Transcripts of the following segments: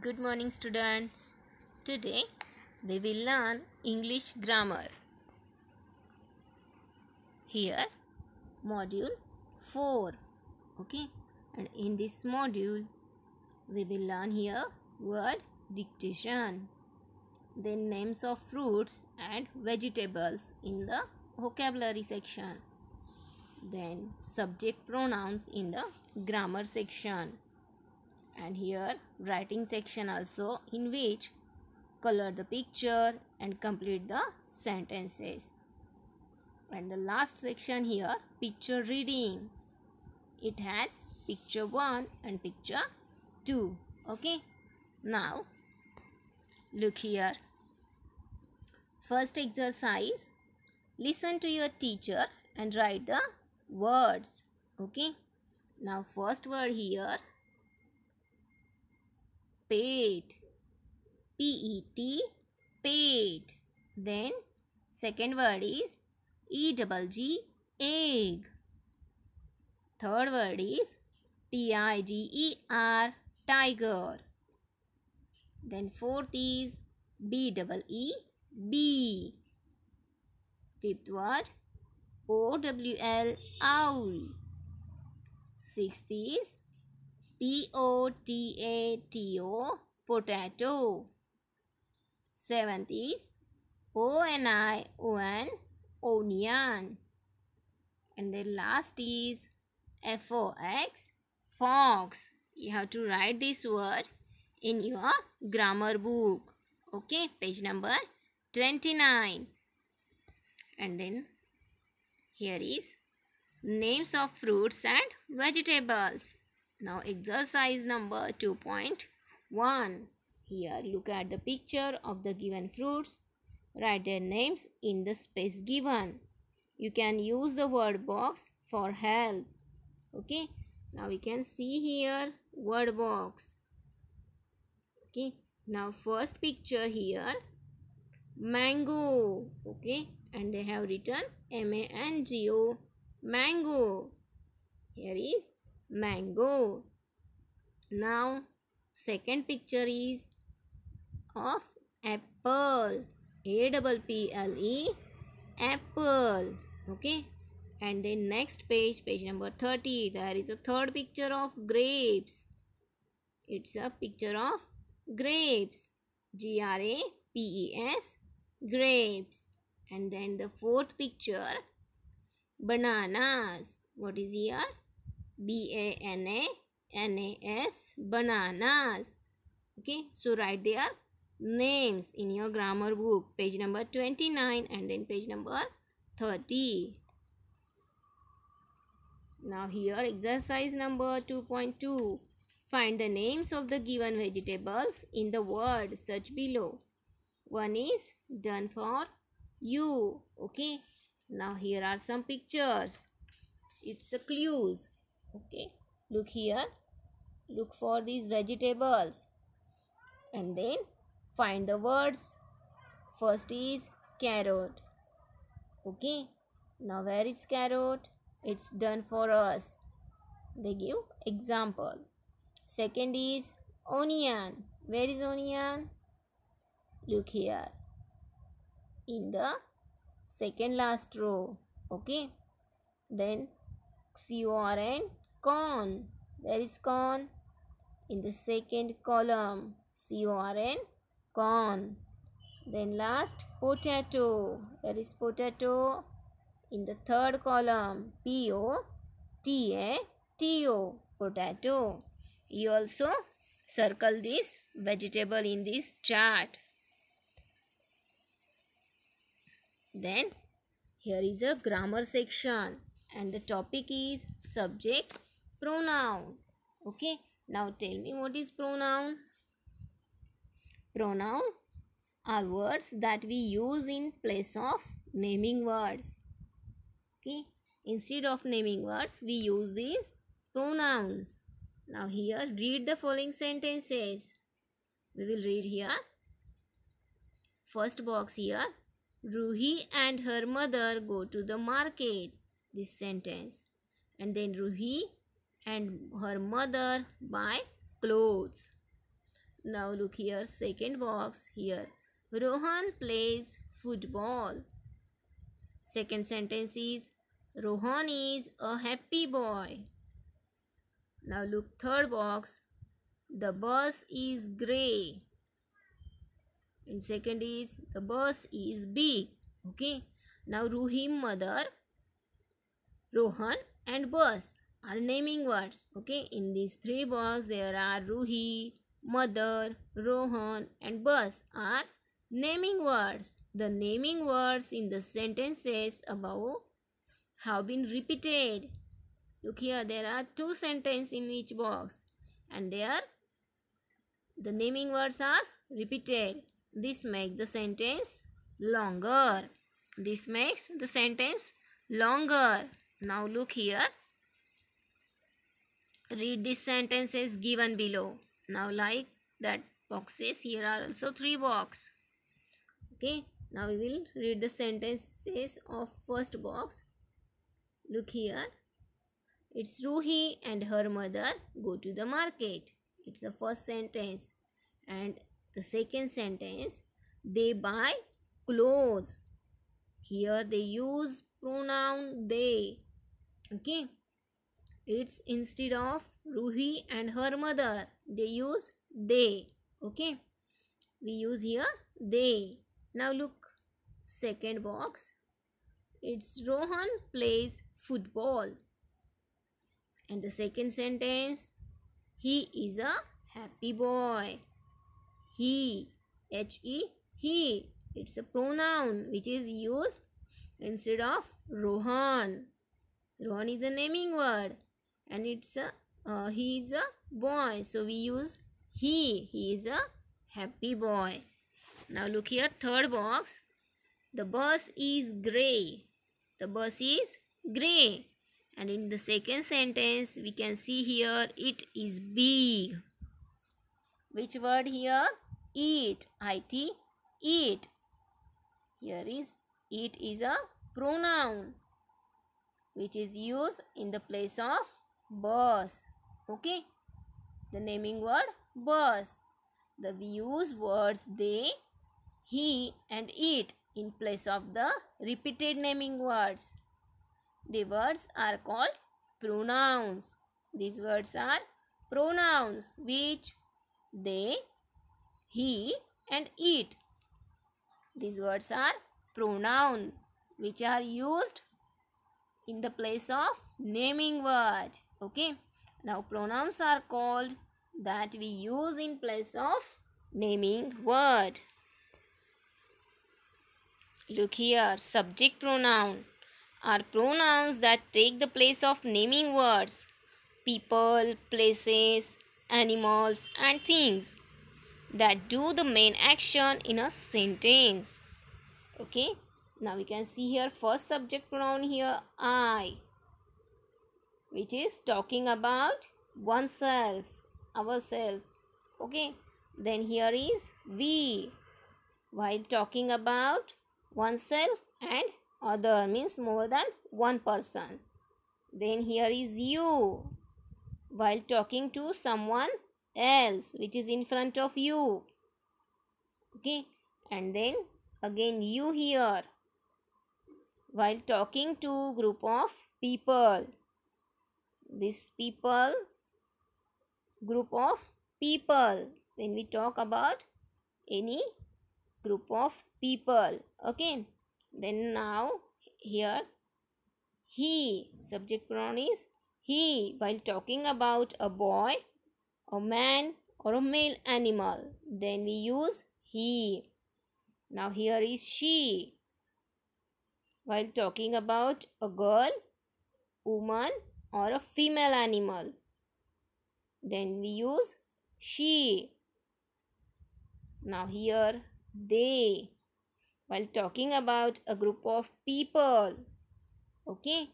good morning students today we will learn english grammar here module 4 okay and in this module we will learn here word dictation then names of fruits and vegetables in the vocabulary section then subject pronouns in the grammar section and here writing section also in which color the picture and complete the sentences and the last section here picture reading it has picture 1 and picture 2 okay now look here first exercise listen to your teacher and write the words okay now first word here paid pet paid then second word is e double -G, egg third word is t i g e r tiger then fourth is b double b fifth word o w l owl sixth is P O T A T O potato. Seventh is O N I O N onion. And the last is F O X fox. You have to write this word in your grammar book. Okay, page number 29. And then here is names of fruits and vegetables. Now exercise number 2.1. Here look at the picture of the given fruits. Write their names in the space given. You can use the word box for help. Okay. Now we can see here word box. Okay. Now first picture here mango. Okay. And they have written M-A-N-G-O mango. Here is mango now second picture is of apple a double p l e apple okay and then next page page number 30 there is a third picture of grapes it's a picture of grapes g r a p e s grapes and then the fourth picture bananas what is here B-A-N-A-N-A-S, bananas. Okay, so write their names in your grammar book. Page number 29 and then page number 30. Now here exercise number 2.2. Find the names of the given vegetables in the word search below. One is done for you. Okay. Now here are some pictures. It's a clues okay look here look for these vegetables and then find the words first is carrot okay now where is carrot it's done for us they give example second is onion where is onion look here in the second last row okay then c o r n corn. There is corn in the second column. C-O-R-N, corn. Then last, potato. There is potato in the third column. P-O-T-A-T-O, potato. You also circle this vegetable in this chart. Then here is a grammar section and the topic is subject pronoun okay now tell me what is pronoun pronoun are words that we use in place of naming words okay instead of naming words we use these pronouns now here read the following sentences we will read here first box here Ruhi and her mother go to the market. This sentence. And then Ruhi and her mother buy clothes. Now look here, second box here. Rohan plays football. Second sentence is Rohan is a happy boy. Now look third box. The bus is grey. And second is the bus is big. Okay. Now Ruhim mother, Rohan and bus are naming words okay in these three words there are ruhi mother rohan and bus are naming words the naming words in the sentences above have been repeated look here there are two sentences in each box and there the naming words are repeated this makes the sentence longer this makes the sentence longer now look here read the sentences given below now like that boxes here are also three box okay now we will read the sentences of first box look here it's ruhi and her mother go to the market it's the first sentence and the second sentence they buy clothes here they use pronoun they okay it's instead of Ruhi and her mother they use they okay we use here they now look second box it's Rohan plays football and the second sentence he is a happy boy he h e he it's a pronoun which is used instead of Rohan Rohan is a naming word and it's a uh, he is a boy so we use he he is a happy boy now look here third box the bus is gray the bus is gray and in the second sentence we can see here it is big which word here eat it eat here is it is a pronoun which is used in the place of bus okay the naming word bus the we use words they he and it in place of the repeated naming words the words are called pronouns these words are pronouns which they he and it these words are pronoun which are used in the place of naming word okay now pronouns are called that we use in place of naming word look here subject pronoun are pronouns that take the place of naming words people places animals and things that do the main action in a sentence okay now we can see here first subject pronoun here i which is talking about oneself, ourself. Okay. Then here is we while talking about oneself and other means more than one person. Then here is you while talking to someone else which is in front of you. Okay. And then again you here while talking to group of people this people group of people when we talk about any group of people okay then now here he subject pronoun is he while talking about a boy a man or a male animal then we use he now here is she while talking about a girl woman or a female animal. Then we use she. Now here they while talking about a group of people. Okay.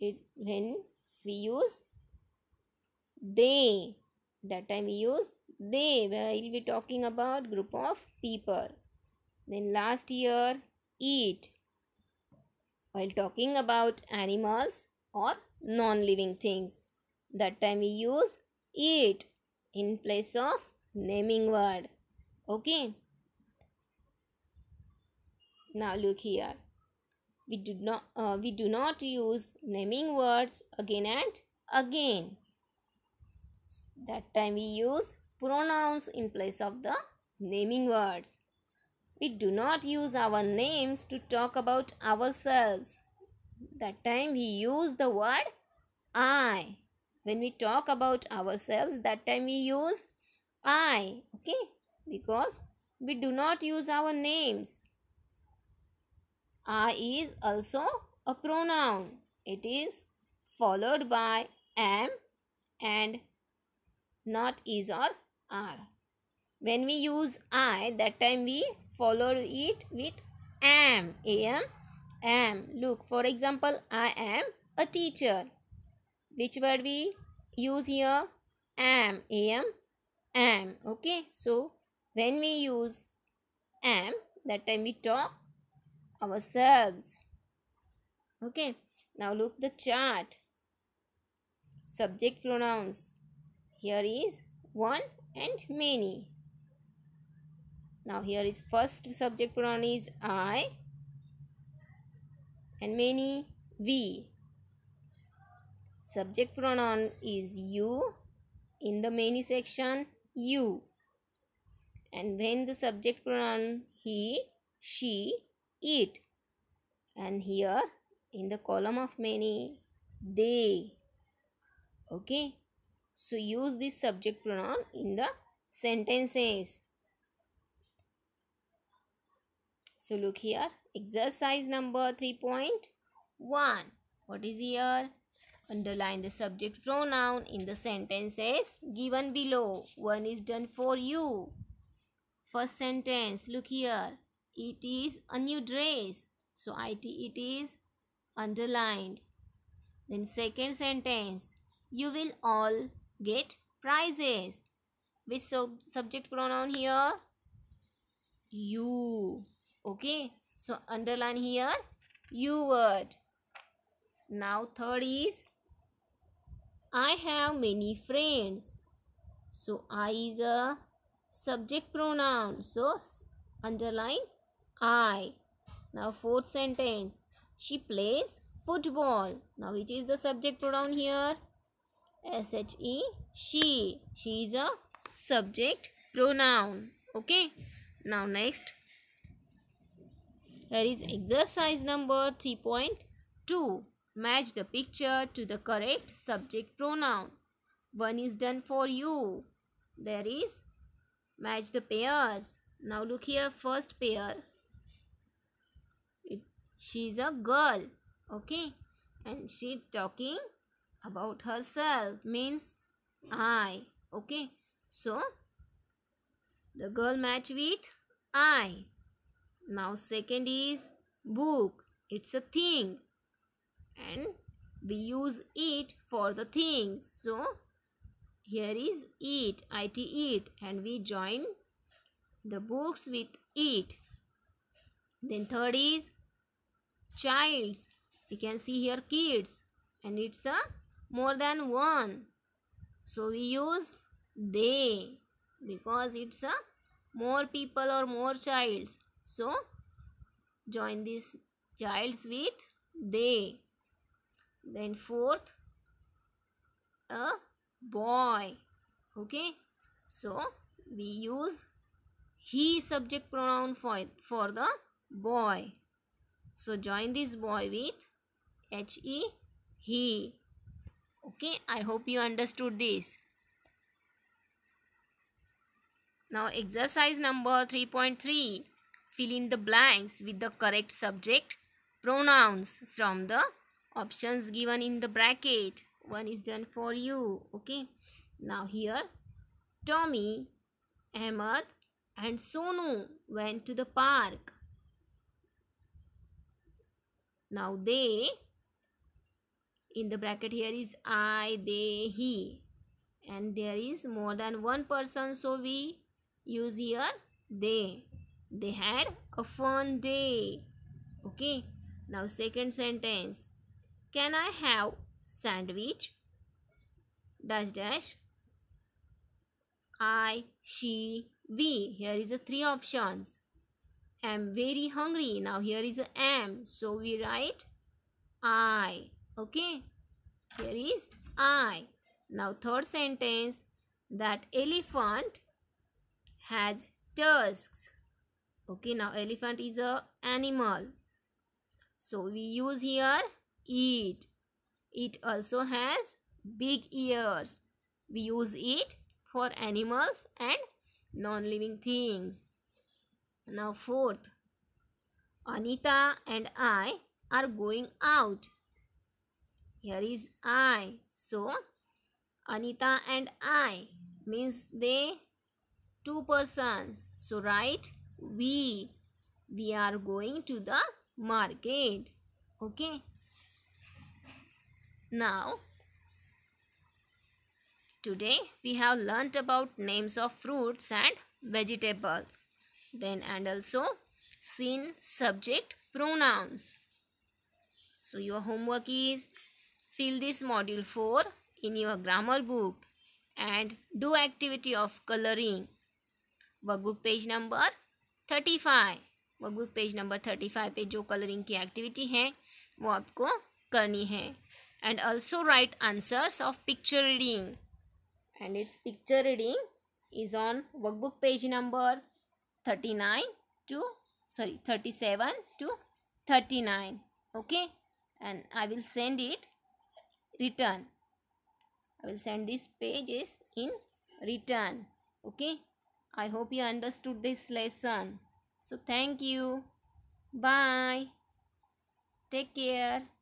It, when we use they that time we use they while we talking about group of people then last year eat while talking about animals or non-living things. That time we use it in place of naming word. Okay. Now look here. We do not uh, we do not use naming words again and again. That time we use pronouns in place of the naming words. We do not use our names to talk about ourselves. That time we use the word I. When we talk about ourselves, that time we use I. Okay? Because we do not use our names. I is also a pronoun. It is followed by am and not is or are. When we use I, that time we follow it with am. Am am. Look, for example, I am a teacher. Which word we use here? Am. Am. Am. Okay. So, when we use am, that time we talk ourselves. Okay. Now, look the chart. Subject pronouns. Here is one and many. Now, here is first subject pronoun is I and many we. Subject pronoun is you. In the many section, you. And when the subject pronoun he, she, it. And here in the column of many, they. Okay. So use this subject pronoun in the sentences. So look here Exercise number 3.1. What is here? Underline the subject pronoun in the sentences given below. One is done for you. First sentence, look here. It is a new dress. So, it, it is underlined. Then second sentence, you will all get prizes. Which sub subject pronoun here? You. Okay. So underline here you word. Now third is I have many friends. So I is a subject pronoun. So underline I. Now fourth sentence. She plays football. Now which is the subject pronoun here. SHE she. She is a subject pronoun. Okay. Now next that is exercise number 3.2. Match the picture to the correct subject pronoun. One is done for you. There is match the pairs. Now look here first pair. It, she's a girl. Okay. And she talking about herself means I. Okay. So the girl match with I now second is book it's a thing and we use it for the thing so here is it it it and we join the books with it then third is childs we can see here kids and it's a more than one so we use they because it's a more people or more childs so, join these childs with they. Then fourth, a boy. Okay. So, we use he subject pronoun for, for the boy. So, join this boy with he, he. Okay. I hope you understood this. Now, exercise number 3.3. Fill in the blanks with the correct subject pronouns from the options given in the bracket. One is done for you. Okay. Now here Tommy, Ahmed, and Sonu went to the park. Now they in the bracket here is I, they, he and there is more than one person so we use here they they had a fun day okay now second sentence can i have sandwich dash dash i she we here is a three options am very hungry now here is a am so we write i okay here is i now third sentence that elephant has tusks okay now elephant is a animal so we use here it it also has big ears we use it for animals and non-living things now fourth anita and i are going out here is i so anita and i means they two persons so right we we are going to the market okay now today we have learnt about names of fruits and vegetables then and also seen subject pronouns so your homework is fill this module 4 in your grammar book and do activity of coloring workbook page number thirty five workbook page number thirty five पे जो colouring की activity है वो आपको करनी है and also write answers of picture reading and it's picture reading is on workbook page number thirty nine to sorry thirty sorry 37 to 39 okay and i will send it return i send this page is in return okay I hope you understood this lesson. So thank you. Bye. Take care.